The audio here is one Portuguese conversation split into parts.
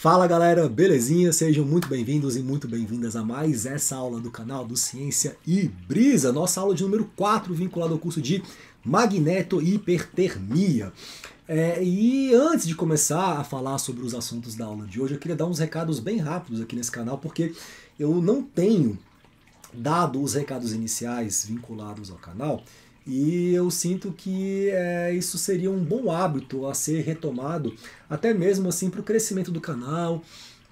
Fala galera, belezinha? Sejam muito bem-vindos e muito bem-vindas a mais essa aula do canal do Ciência e Brisa, nossa aula de número 4 vinculada ao curso de magnetohipertermia. É, e antes de começar a falar sobre os assuntos da aula de hoje, eu queria dar uns recados bem rápidos aqui nesse canal, porque eu não tenho dado os recados iniciais vinculados ao canal, e eu sinto que é, isso seria um bom hábito a ser retomado, até mesmo assim para o crescimento do canal,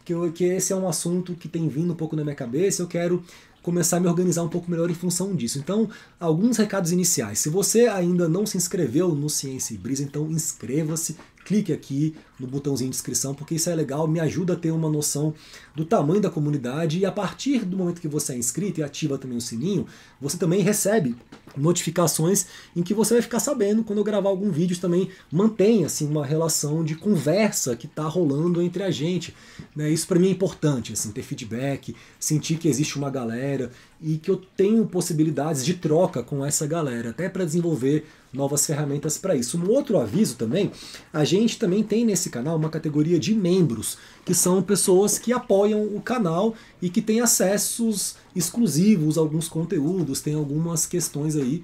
que, eu, que esse é um assunto que tem vindo um pouco na minha cabeça. Eu quero começar a me organizar um pouco melhor em função disso. Então, alguns recados iniciais. Se você ainda não se inscreveu no Ciência e Brisa, então inscreva-se, clique aqui no botãozinho de inscrição, porque isso é legal, me ajuda a ter uma noção do tamanho da comunidade e a partir do momento que você é inscrito e ativa também o sininho, você também recebe notificações em que você vai ficar sabendo quando eu gravar algum vídeo também mantém assim uma relação de conversa que está rolando entre a gente né? isso para mim é importante assim ter feedback sentir que existe uma galera e que eu tenho possibilidades de troca com essa galera até para desenvolver novas ferramentas para isso. Um outro aviso também, a gente também tem nesse canal uma categoria de membros, que são pessoas que apoiam o canal e que têm acessos exclusivos a alguns conteúdos, tem algumas questões aí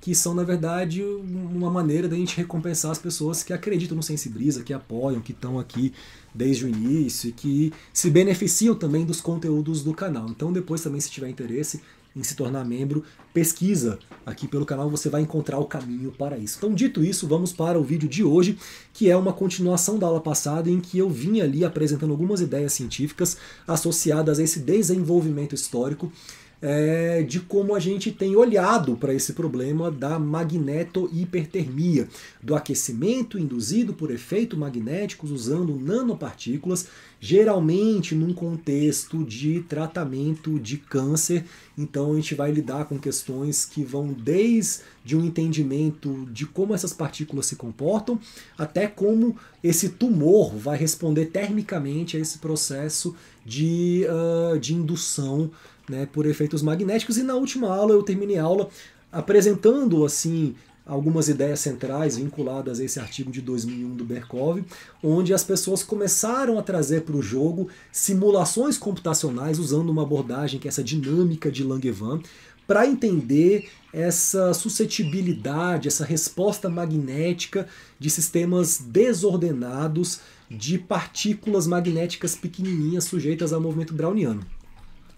que são, na verdade, uma maneira da gente recompensar as pessoas que acreditam no Sensibrisa, que apoiam, que estão aqui desde o início e que se beneficiam também dos conteúdos do canal. Então, depois também, se tiver interesse, em se tornar membro, pesquisa aqui pelo canal, você vai encontrar o caminho para isso. Então, dito isso, vamos para o vídeo de hoje, que é uma continuação da aula passada em que eu vim ali apresentando algumas ideias científicas associadas a esse desenvolvimento histórico é, de como a gente tem olhado para esse problema da magnetohipertermia, do aquecimento induzido por efeitos magnéticos usando nanopartículas, geralmente num contexto de tratamento de câncer. Então a gente vai lidar com questões que vão desde um entendimento de como essas partículas se comportam, até como esse tumor vai responder termicamente a esse processo de, uh, de indução né, por efeitos magnéticos. E na última aula eu terminei a aula apresentando assim algumas ideias centrais vinculadas a esse artigo de 2001 do Berkov, onde as pessoas começaram a trazer para o jogo simulações computacionais usando uma abordagem que é essa dinâmica de Langevin, para entender essa suscetibilidade, essa resposta magnética de sistemas desordenados de partículas magnéticas pequenininhas sujeitas ao movimento browniano.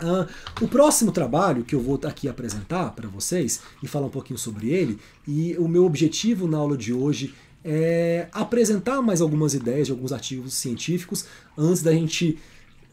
Uh, o próximo trabalho que eu vou aqui apresentar para vocês e falar um pouquinho sobre ele, e o meu objetivo na aula de hoje é apresentar mais algumas ideias de alguns artigos científicos antes da gente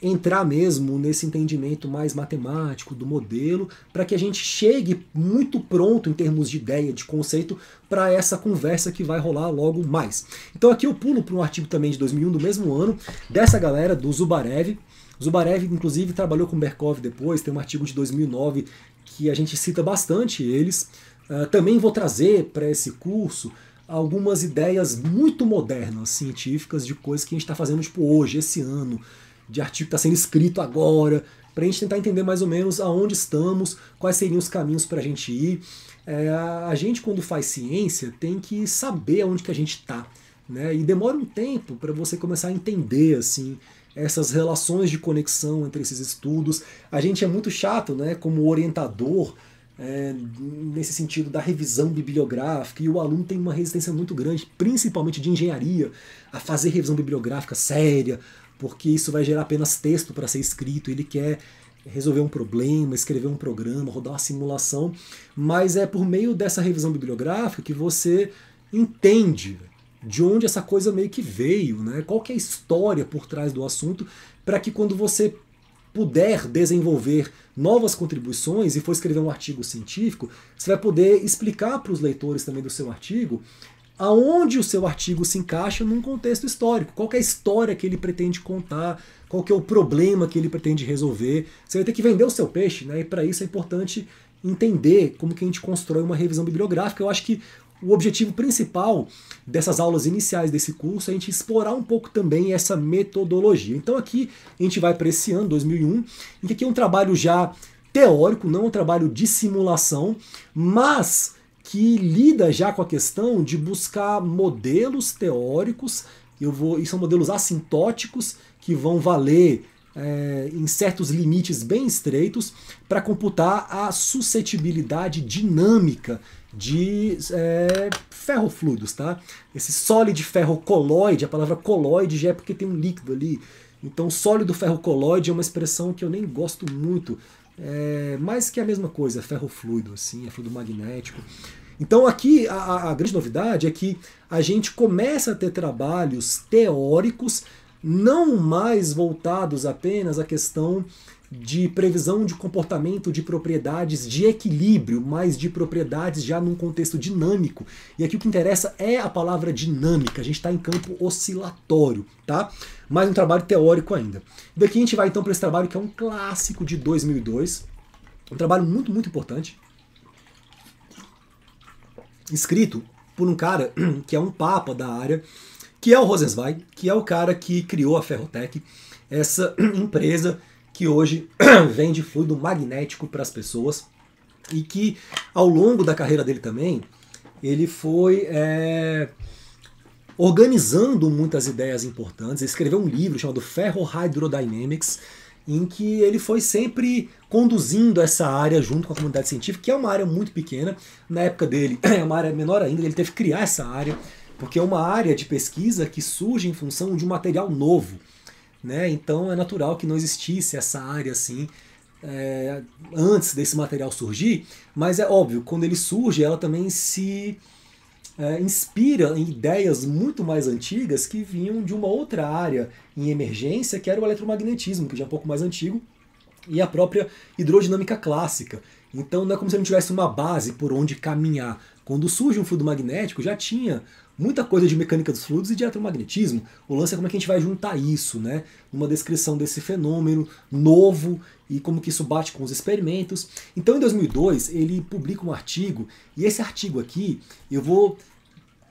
entrar mesmo nesse entendimento mais matemático do modelo, para que a gente chegue muito pronto em termos de ideia, de conceito, para essa conversa que vai rolar logo mais. Então aqui eu pulo para um artigo também de 2001, do mesmo ano, dessa galera, do Zubarev, Zubarev, inclusive, trabalhou com Berkov depois, tem um artigo de 2009 que a gente cita bastante eles. Uh, também vou trazer para esse curso algumas ideias muito modernas, científicas, de coisas que a gente está fazendo tipo, hoje, esse ano, de artigo que está sendo escrito agora, para a gente tentar entender mais ou menos aonde estamos, quais seriam os caminhos para a gente ir. É, a gente, quando faz ciência, tem que saber aonde que a gente está. Né? E demora um tempo para você começar a entender assim essas relações de conexão entre esses estudos. A gente é muito chato, né, como orientador, é, nesse sentido da revisão bibliográfica, e o aluno tem uma resistência muito grande, principalmente de engenharia, a fazer revisão bibliográfica séria, porque isso vai gerar apenas texto para ser escrito, ele quer resolver um problema, escrever um programa, rodar uma simulação, mas é por meio dessa revisão bibliográfica que você entende de onde essa coisa meio que veio, né? Qual que é a história por trás do assunto, para que quando você puder desenvolver novas contribuições e for escrever um artigo científico, você vai poder explicar para os leitores também do seu artigo aonde o seu artigo se encaixa num contexto histórico, qual é a história que ele pretende contar, qual é o problema que ele pretende resolver. Você vai ter que vender o seu peixe, né? E para isso é importante entender como que a gente constrói uma revisão bibliográfica. Eu acho que o objetivo principal dessas aulas iniciais desse curso é a gente explorar um pouco também essa metodologia. Então aqui a gente vai para esse ano, 2001, em que aqui é um trabalho já teórico, não um trabalho de simulação, mas que lida já com a questão de buscar modelos teóricos, eu vou, e são modelos assintóticos que vão valer é, em certos limites bem estreitos para computar a suscetibilidade dinâmica de é, ferrofluidos, tá? Esse sólido ferro coloide, a palavra coloide já é porque tem um líquido ali. Então, sólido ferro coloide é uma expressão que eu nem gosto muito, é, mas que é a mesma coisa, é fluido, assim, é fluido magnético. Então, aqui a, a grande novidade é que a gente começa a ter trabalhos teóricos não mais voltados apenas à questão de previsão de comportamento de propriedades de equilíbrio, mas de propriedades já num contexto dinâmico. E aqui o que interessa é a palavra dinâmica, a gente está em campo oscilatório, tá? Mais um trabalho teórico ainda. Daqui a gente vai então para esse trabalho que é um clássico de 2002, um trabalho muito, muito importante, escrito por um cara que é um papa da área, que é o Rosenzweig, que é o cara que criou a Ferrotec, essa empresa que hoje vende fluido magnético para as pessoas e que ao longo da carreira dele também ele foi é, organizando muitas ideias importantes. Ele escreveu um livro chamado Ferro Hydrodynamics, em que ele foi sempre conduzindo essa área junto com a comunidade científica, que é uma área muito pequena. Na época dele, é uma área menor ainda, ele teve que criar essa área, porque é uma área de pesquisa que surge em função de um material novo né? Então é natural que não existisse essa área assim é, antes desse material surgir, mas é óbvio, quando ele surge, ela também se é, inspira em ideias muito mais antigas que vinham de uma outra área em emergência, que era o eletromagnetismo, que já é um pouco mais antigo, e a própria hidrodinâmica clássica. Então não é como se a gente tivesse uma base por onde caminhar, quando surge um fluido magnético, já tinha muita coisa de mecânica dos fluidos e de eletromagnetismo. O lance é como é que a gente vai juntar isso, né? Numa descrição desse fenômeno novo e como que isso bate com os experimentos. Então, em 2002, ele publica um artigo, e esse artigo aqui eu vou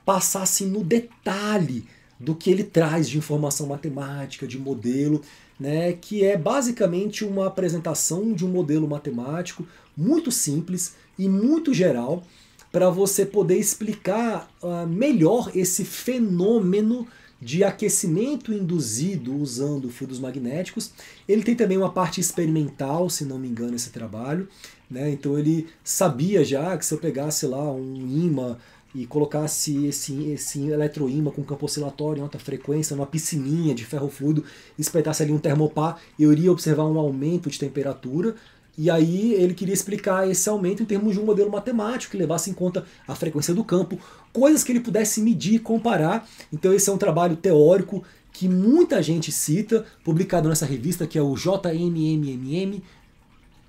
passar assim no detalhe do que ele traz de informação matemática, de modelo, né, que é basicamente uma apresentação de um modelo matemático muito simples e muito geral, para você poder explicar uh, melhor esse fenômeno de aquecimento induzido usando fios magnéticos. Ele tem também uma parte experimental, se não me engano, esse trabalho. Né? Então ele sabia já que se eu pegasse lá um imã e colocasse esse, esse eletroímã com campo oscilatório em alta frequência numa piscininha de ferro fluido, espetasse ali um termopá, eu iria observar um aumento de temperatura e aí ele queria explicar esse aumento em termos de um modelo matemático que levasse em conta a frequência do campo, coisas que ele pudesse medir e comparar. Então esse é um trabalho teórico que muita gente cita, publicado nessa revista que é o JMMMM,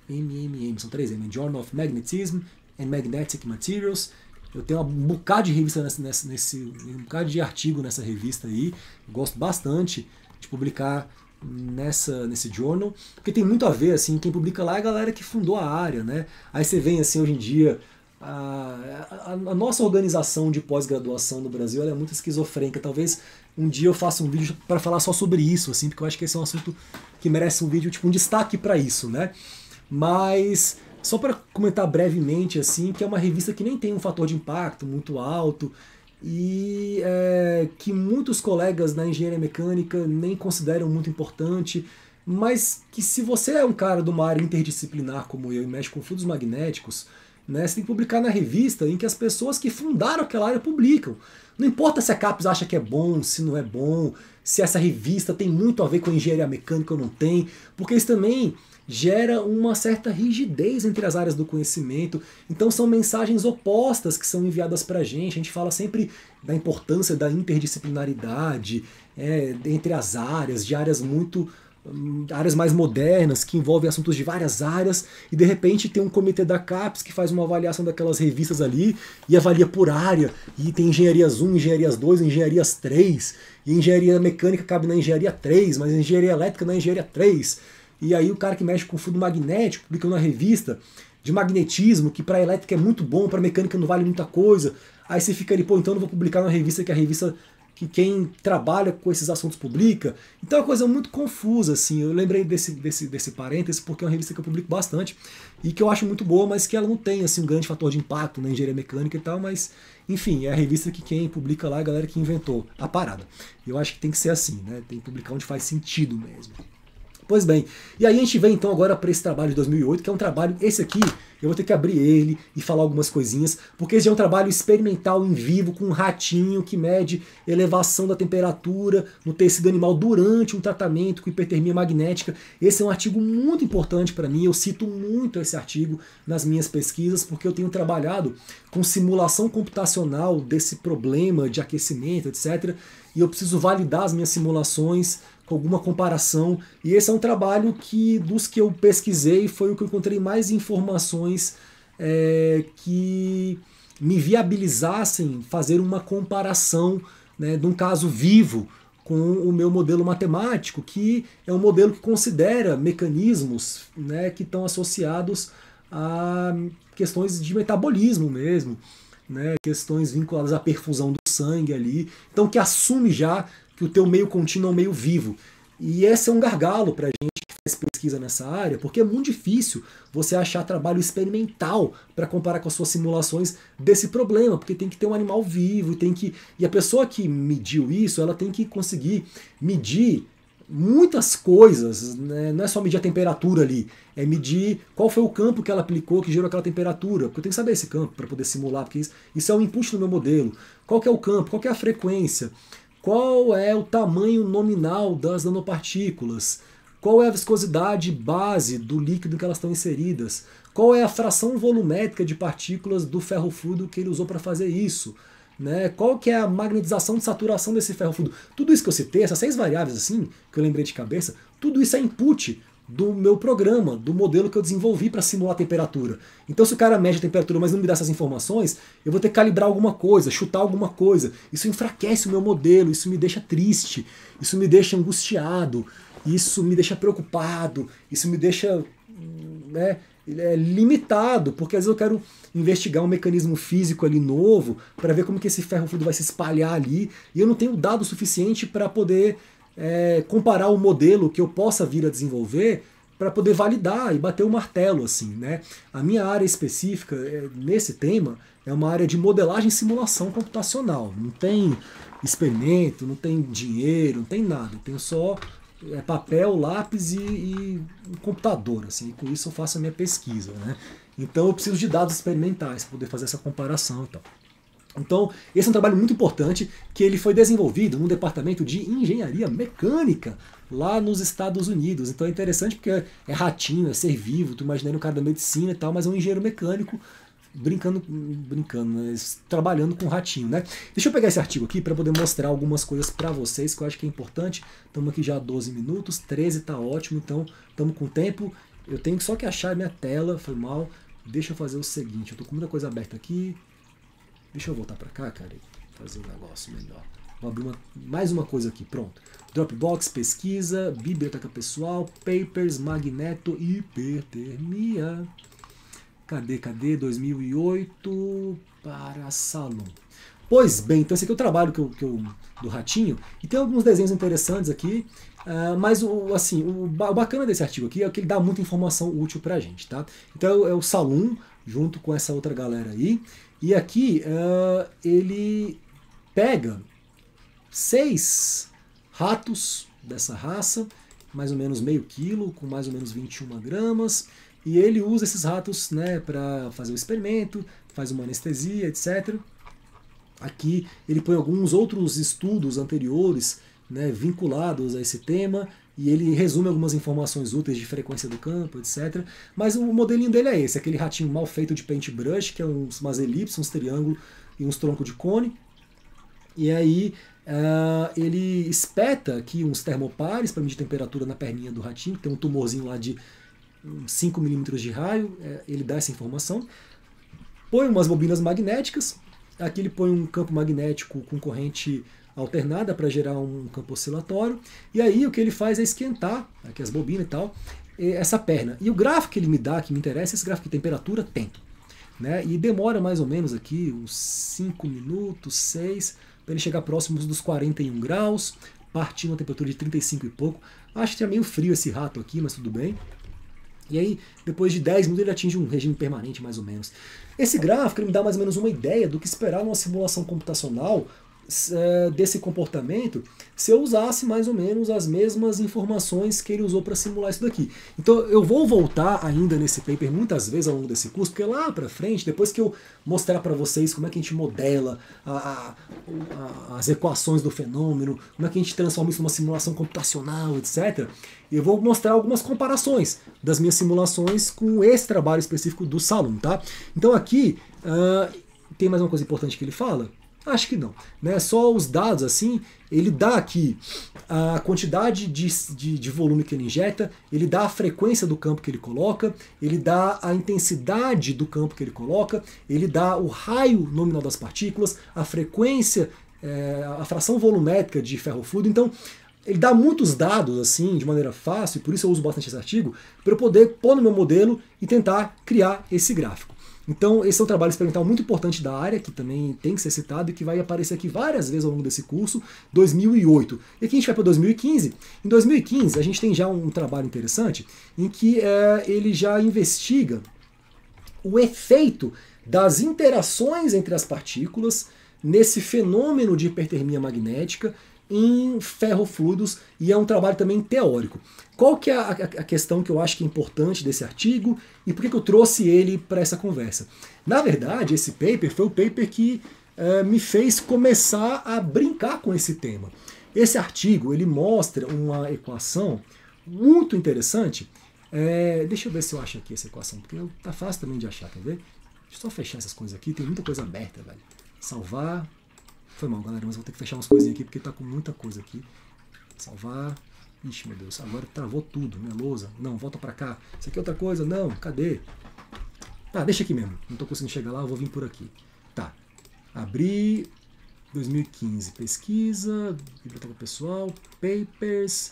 MMM, são três M, né? Journal of Magnetism and Magnetic Materials. Eu tenho um bocado de revista nessa, nesse, um bocado de artigo nessa revista aí. gosto bastante de publicar nessa nesse journal, porque tem muito a ver assim, quem publica lá é a galera que fundou a área, né? Aí você vem assim hoje em dia a, a, a nossa organização de pós-graduação no Brasil é muito esquizofrênica. Talvez um dia eu faça um vídeo para falar só sobre isso, assim, porque eu acho que esse é um assunto que merece um vídeo, tipo um destaque para isso, né? Mas só para comentar brevemente assim, que é uma revista que nem tem um fator de impacto muito alto, e é, que muitos colegas na engenharia mecânica nem consideram muito importante, mas que se você é um cara de uma área interdisciplinar como eu e mexe com fluidos magnéticos, né? Você tem que publicar na revista em que as pessoas que fundaram aquela área publicam. Não importa se a CAPES acha que é bom, se não é bom, se essa revista tem muito a ver com engenharia mecânica ou não tem, porque isso também gera uma certa rigidez entre as áreas do conhecimento. Então são mensagens opostas que são enviadas para a gente. A gente fala sempre da importância da interdisciplinaridade é, entre as áreas, de áreas muito áreas mais modernas, que envolvem assuntos de várias áreas, e de repente tem um comitê da CAPES que faz uma avaliação daquelas revistas ali e avalia por área, e tem engenharias 1, engenharias 2, engenharias 3, e engenharia mecânica cabe na engenharia 3, mas engenharia elétrica na engenharia 3. E aí o cara que mexe com o fundo magnético publica uma revista de magnetismo, que para elétrica é muito bom, para mecânica não vale muita coisa. Aí você fica ali, pô, então eu não vou publicar na revista que a revista que quem trabalha com esses assuntos publica. Então é uma coisa muito confusa, assim. Eu lembrei desse, desse, desse parêntese porque é uma revista que eu publico bastante e que eu acho muito boa, mas que ela não tem assim, um grande fator de impacto na engenharia mecânica e tal, mas enfim, é a revista que quem publica lá é a galera que inventou a parada. Eu acho que tem que ser assim, né? Tem que publicar onde faz sentido mesmo. Pois bem, e aí a gente vem então agora para esse trabalho de 2008, que é um trabalho, esse aqui, eu vou ter que abrir ele e falar algumas coisinhas, porque esse é um trabalho experimental em vivo com um ratinho que mede elevação da temperatura no tecido animal durante um tratamento com hipertermia magnética. Esse é um artigo muito importante para mim, eu cito muito esse artigo nas minhas pesquisas, porque eu tenho trabalhado com simulação computacional desse problema de aquecimento, etc. E eu preciso validar as minhas simulações com alguma comparação. E esse é um trabalho que, dos que eu pesquisei, foi o que eu encontrei mais informações é, que me viabilizassem fazer uma comparação né, de um caso vivo com o meu modelo matemático, que é um modelo que considera mecanismos né, que estão associados a questões de metabolismo mesmo, né, questões vinculadas à perfusão do sangue ali, então que assume já que o teu meio contínuo é um meio vivo. E esse é um gargalo para a gente que faz pesquisa nessa área, porque é muito difícil você achar trabalho experimental para comparar com as suas simulações desse problema, porque tem que ter um animal vivo, tem que e a pessoa que mediu isso, ela tem que conseguir medir muitas coisas, né? não é só medir a temperatura ali, é medir qual foi o campo que ela aplicou que gerou aquela temperatura, porque eu tenho que saber esse campo para poder simular, porque isso, é um input no meu modelo. Qual é o campo, qual é a frequência, qual é o tamanho nominal das nanopartículas? Qual é a viscosidade base do líquido em que elas estão inseridas? Qual é a fração volumétrica de partículas do ferro fluido que ele usou para fazer isso? Né? Qual que é a magnetização de saturação desse ferro fluido? Tudo isso que eu citei, essas seis variáveis assim, que eu lembrei de cabeça, tudo isso é input do meu programa, do modelo que eu desenvolvi para simular a temperatura. Então, se o cara mede a temperatura, mas não me dá essas informações, eu vou ter que calibrar alguma coisa, chutar alguma coisa. Isso enfraquece o meu modelo, isso me deixa triste, isso me deixa angustiado, isso me deixa preocupado, isso me deixa né, é limitado, porque às vezes eu quero investigar um mecanismo físico ali novo para ver como que esse ferro fluido vai se espalhar ali e eu não tenho dado suficiente para poder é, comparar o modelo que eu possa vir a desenvolver para poder validar e bater o martelo assim, né? A minha área específica é, nesse tema é uma área de modelagem e simulação computacional. Não tem experimento, não tem dinheiro, não tem nada. Eu tenho só é, papel, lápis e, e computador, assim. E com isso eu faço a minha pesquisa, né? Então eu preciso de dados experimentais para poder fazer essa comparação então. Então, esse é um trabalho muito importante que ele foi desenvolvido no departamento de engenharia mecânica lá nos Estados Unidos. Então é interessante porque é ratinho, é ser vivo, tu imagina um cara da medicina e tal, mas é um engenheiro mecânico brincando, brincando, né, trabalhando com ratinho, né? Deixa eu pegar esse artigo aqui para poder mostrar algumas coisas para vocês que eu acho que é importante. Estamos aqui já há 12 minutos, 13 tá ótimo, então estamos com tempo. Eu tenho só que achar minha tela, foi mal. Deixa eu fazer o seguinte, eu tô com muita coisa aberta aqui. Deixa eu voltar para cá, cara, e fazer um negócio melhor. Vou abrir uma, mais uma coisa aqui, pronto. Dropbox, pesquisa, biblioteca pessoal, papers, magneto hipertermia. Cadê, cadê? 2008 para salão. Pois bem, então esse aqui é o trabalho que eu, que eu, do Ratinho. E tem alguns desenhos interessantes aqui. Uh, mas o, assim, o, o, bacana desse artigo aqui é que ele dá muita informação útil para a gente, tá? Então é, é o Salum, junto com essa outra galera aí. E aqui uh, ele pega seis ratos dessa raça, mais ou menos meio quilo, com mais ou menos 21 gramas, e ele usa esses ratos né, para fazer o experimento, faz uma anestesia, etc. Aqui ele põe alguns outros estudos anteriores né, vinculados a esse tema, e ele resume algumas informações úteis de frequência do campo, etc. Mas o modelinho dele é esse, aquele ratinho mal feito de paintbrush, que é uns, umas elipses, uns triângulos e uns troncos de cone. E aí uh, ele espeta aqui uns termopares para medir temperatura na perninha do ratinho, que tem um tumorzinho lá de 5 milímetros de raio, eh, ele dá essa informação. Põe umas bobinas magnéticas, aqui ele põe um campo magnético com corrente alternada para gerar um campo oscilatório. E aí o que ele faz é esquentar aqui né, é as bobinas e tal, essa perna. E o gráfico que ele me dá, que me interessa, é esse gráfico de temperatura tem. Né? E demora mais ou menos aqui uns 5 minutos, 6, para ele chegar próximo dos 41 graus, partindo a temperatura de 35 e pouco. Acho que é meio frio esse rato aqui, mas tudo bem. E aí, depois de 10 minutos, ele atinge um regime permanente, mais ou menos. Esse gráfico me dá mais ou menos uma ideia do que esperar numa simulação computacional eh, desse comportamento se eu usasse mais ou menos as mesmas informações que ele usou para simular isso daqui. Então eu vou voltar ainda nesse paper muitas vezes ao longo desse curso, porque lá para frente, depois que eu mostrar para vocês como é que a gente modela a, a, as equações do fenômeno, como é que a gente transforma isso numa simulação computacional, etc., eu vou mostrar algumas comparações das minhas simulações com esse trabalho específico do Salum, tá? Então aqui uh, tem mais uma coisa importante que ele fala, Acho que não. Né? Só os dados assim, ele dá aqui a quantidade de, de, de, volume que ele injeta, ele dá a frequência do campo que ele coloca, ele dá a intensidade do campo que ele coloca, ele dá o raio nominal das partículas, a frequência, é, a fração volumétrica de ferro ferrofluido. Então, ele dá muitos dados assim de maneira fácil, e por isso eu uso bastante esse artigo, para eu poder pôr no meu modelo e tentar criar esse gráfico. Então, esse é um trabalho experimental muito importante da área, que também tem que ser citado e que vai aparecer aqui várias vezes ao longo desse curso, 2008. E aqui a gente vai para 2015. Em 2015, a gente tem já um trabalho interessante em que é, ele já investiga o efeito das interações entre as partículas nesse fenômeno de hipertermia magnética em ferrofluidos e é um trabalho também teórico. Qual que é a, a, questão que eu acho que é importante desse artigo e por que, que eu trouxe ele para essa conversa? Na verdade, esse paper foi o paper que uh, me fez começar a brincar com esse tema. Esse artigo ele mostra uma equação muito interessante. É, deixa eu ver se eu acho aqui essa equação, porque tá fácil também de achar, quer ver? Deixa eu só fechar essas coisas aqui, tem muita coisa aberta, velho. Salvar. Foi mal, galera, mas vou ter que fechar umas coisinhas aqui porque tá com muita coisa aqui. Salvar. Ixi, meu Deus, agora travou tudo, minha lousa. Não, volta para cá. Isso aqui é outra coisa? Não, cadê? Tá, deixa aqui mesmo. Não estou conseguindo chegar lá, eu vou vir por aqui. Tá. Abri 2015, pesquisa, biblioteca pessoal, papers.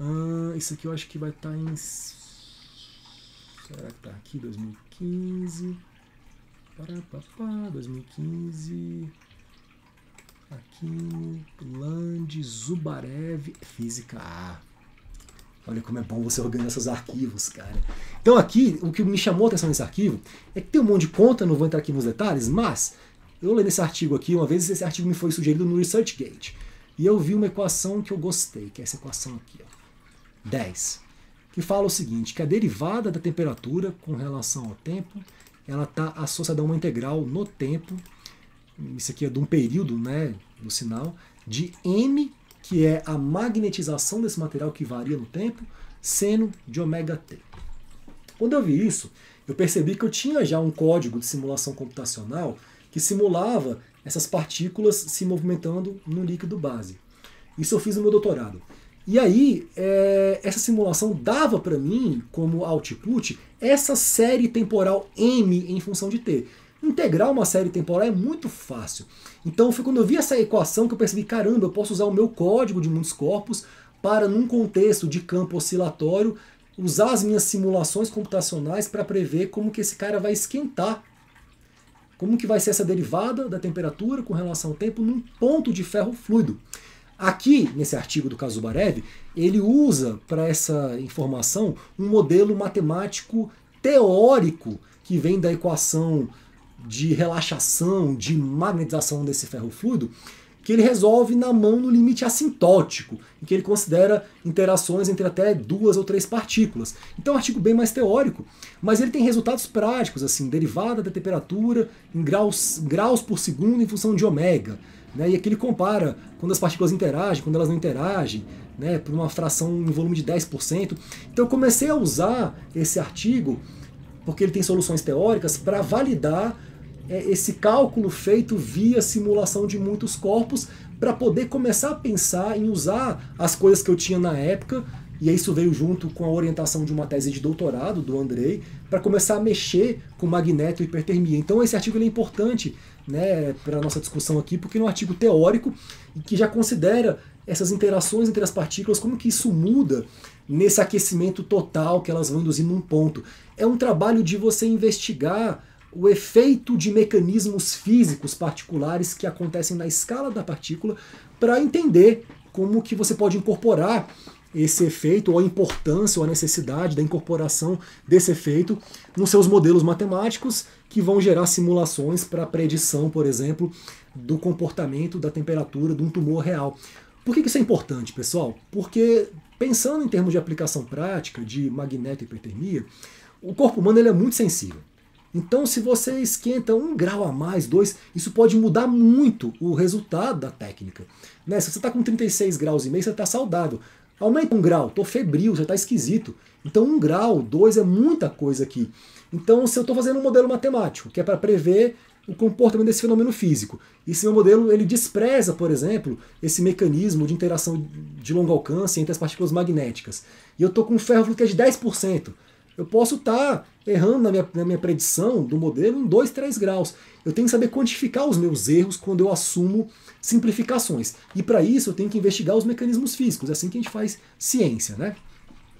Ah, isso aqui eu acho que vai estar tá em. Será que tá aqui? 2015. para. 2015. Aquino, Land, Zubarev, Física Olha como é bom você organizar seus arquivos, cara. Então aqui, o que me chamou a atenção nesse arquivo é que tem um monte de conta, não vou entrar aqui nos detalhes, mas eu li esse artigo aqui, uma vez esse artigo me foi sugerido no ResearchGate. E eu vi uma equação que eu gostei, que é essa equação aqui, ó. 10. Que fala o seguinte, que a derivada da temperatura com relação ao tempo, ela está associada a uma integral no tempo isso aqui é de um período, né, do sinal, de M, que é a magnetização desse material que varia no tempo, seno de ωt. t. Quando eu vi isso, eu percebi que eu tinha já um código de simulação computacional que simulava essas partículas se movimentando no líquido base. Isso eu fiz no meu doutorado. E aí, é, essa simulação dava para mim, como output, essa série temporal m em função de t. Integrar uma série temporal é muito fácil. Então foi quando eu vi essa equação que eu percebi, caramba, eu posso usar o meu código de muitos corpos para, num contexto de campo oscilatório, usar as minhas simulações computacionais para prever como que esse cara vai esquentar. Como que vai ser essa derivada da temperatura com relação ao tempo num ponto de ferro fluido. Aqui, nesse artigo do Kazubarev, ele usa para essa informação um modelo matemático teórico que vem da equação de relaxação, de magnetização desse ferro fluido, que ele resolve na mão no limite assintótico, em que ele considera interações entre até duas ou três partículas. Então é um artigo bem mais teórico, mas ele tem resultados práticos, assim, derivada da temperatura em graus, graus por segundo em função de ômega. Né? E aqui ele compara quando as partículas interagem, quando elas não interagem, né? por uma fração em volume de 10%. Então eu comecei a usar esse artigo, porque ele tem soluções teóricas, para validar é, esse cálculo feito via simulação de muitos corpos para poder começar a pensar em usar as coisas que eu tinha na época e isso veio junto com a orientação de uma tese de doutorado do Andrei, para começar a mexer com magneto e hipertermia. Então esse artigo é importante né, para a nossa discussão aqui, porque é um artigo teórico que já considera essas interações entre as partículas, como que isso muda nesse aquecimento total que elas vão induzir num ponto. É um trabalho de você investigar o efeito de mecanismos físicos particulares que acontecem na escala da partícula para entender como que você pode incorporar esse efeito, ou a importância, ou a necessidade da incorporação desse efeito nos seus modelos matemáticos, que vão gerar simulações para predição, por exemplo, do comportamento da temperatura de um tumor real. Por que isso é importante, pessoal? Porque, pensando em termos de aplicação prática de magnetohipertermia, o corpo humano ele é muito sensível. Então, se você esquenta um grau a mais, dois, isso pode mudar muito o resultado da técnica. Né? Se você está com 36 graus e meio, você está saudável. Aumenta um grau, estou febril, já está esquisito. Então, um grau, dois é muita coisa aqui. Então, se eu estou fazendo um modelo matemático, que é para prever o comportamento desse fenômeno físico. E se meu modelo ele despreza, por exemplo, esse mecanismo de interação de longo alcance entre as partículas magnéticas. E eu estou com um ferro que é de 10%. Eu posso estar tá errando na minha, na minha predição do modelo em 2, 3 graus. Eu tenho que saber quantificar os meus erros quando eu assumo simplificações. E para isso eu tenho que investigar os mecanismos físicos. É assim que a gente faz ciência, né?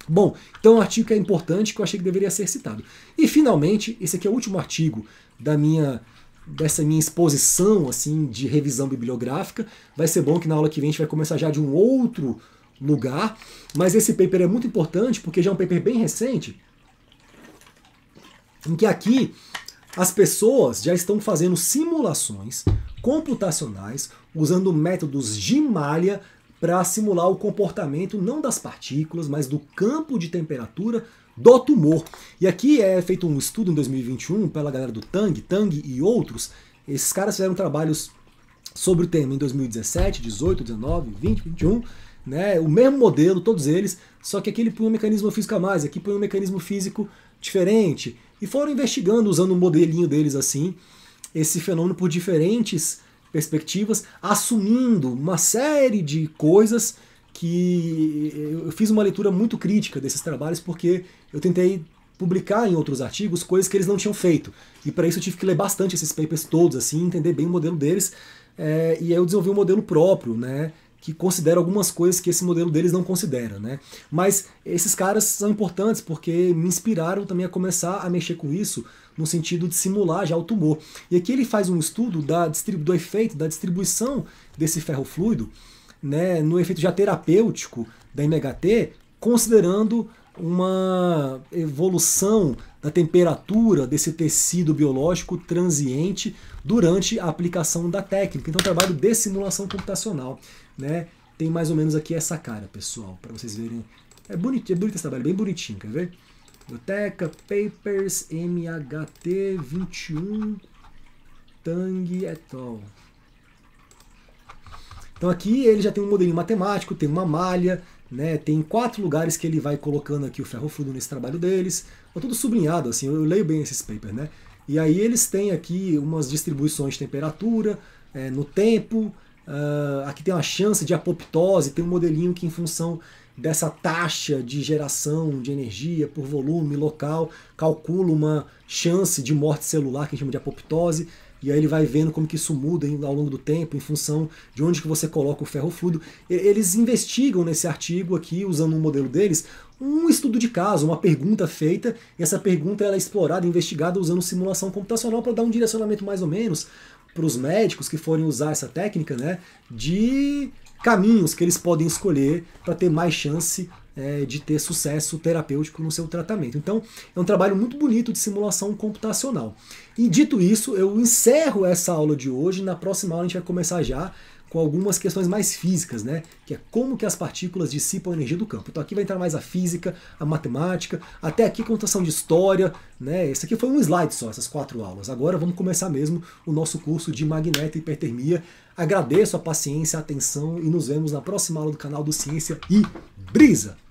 Bom, então é um artigo que é importante que eu achei que deveria ser citado. E finalmente, esse aqui é o último artigo da minha dessa minha exposição assim de revisão bibliográfica. Vai ser bom que na aula que vem a gente vai começar já de um outro lugar, mas esse paper é muito importante porque já é um paper bem recente, em que aqui as pessoas já estão fazendo simulações computacionais usando métodos de malha para simular o comportamento não das partículas, mas do campo de temperatura do tumor. E aqui é feito um estudo em 2021 pela galera do Tang, Tang e outros. Esses caras fizeram trabalhos sobre o tema em 2017, 18, 19, 20, 21. Né? O mesmo modelo, todos eles, só que aqui ele põe um mecanismo físico a mais, aqui põe um mecanismo físico diferente. E foram investigando, usando um modelinho deles assim, esse fenômeno por diferentes perspectivas, assumindo uma série de coisas que eu fiz uma leitura muito crítica desses trabalhos porque eu tentei publicar em outros artigos coisas que eles não tinham feito. E para isso eu tive que ler bastante esses papers todos, assim, entender bem o modelo deles. É, e aí eu desenvolvi um modelo próprio, né? que considera algumas coisas que esse modelo deles não considera, né? Mas esses caras são importantes porque me inspiraram também a começar a mexer com isso no sentido de simular já o tumor. E aqui ele faz um estudo da, do efeito da distribuição desse ferro fluido, né, no efeito já terapêutico da MHT, considerando uma evolução da temperatura desse tecido biológico transiente durante a aplicação da técnica. Então, trabalho de simulação computacional, né? Tem mais ou menos aqui essa cara, pessoal, para vocês verem. É bonito, é bonito esse trabalho, bem bonitinho, quer ver? Biblioteca, Papers, MHT 21, Tang et al. Então aqui ele já tem um modelinho matemático, tem uma malha, né, tem quatro lugares que ele vai colocando aqui o ferro nesse trabalho deles. Tá tudo sublinhado, assim, eu leio bem esses papers, né? E aí eles têm aqui umas distribuições de temperatura, é, no tempo, uh, aqui tem uma chance de apoptose, tem um modelinho que em função dessa taxa de geração de energia por volume local, calcula uma chance de morte celular, que a gente chama de apoptose e aí ele vai vendo como que isso muda ao longo do tempo, em função de onde que você coloca o ferro fluido. Eles investigam nesse artigo aqui, usando um modelo deles, um estudo de caso, uma pergunta feita, e essa pergunta ela é explorada, investigada usando simulação computacional para dar um direcionamento mais ou menos para os médicos que forem usar essa técnica, né, de caminhos que eles podem escolher para ter mais chance é, de ter sucesso terapêutico no seu tratamento. Então, é um trabalho muito bonito de simulação computacional. E dito isso, eu encerro essa aula de hoje. Na próxima aula a gente vai começar já com algumas questões mais físicas, né? Que é como que as partículas dissipam a energia do campo. Então aqui vai entrar mais a física, a matemática, até aqui contação de história, né? Esse aqui foi um slide só, essas quatro aulas. Agora vamos começar mesmo o nosso curso de magneto e hipertermia. Agradeço a paciência, a atenção e nos vemos na próxima aula do canal do Ciência e Brisa!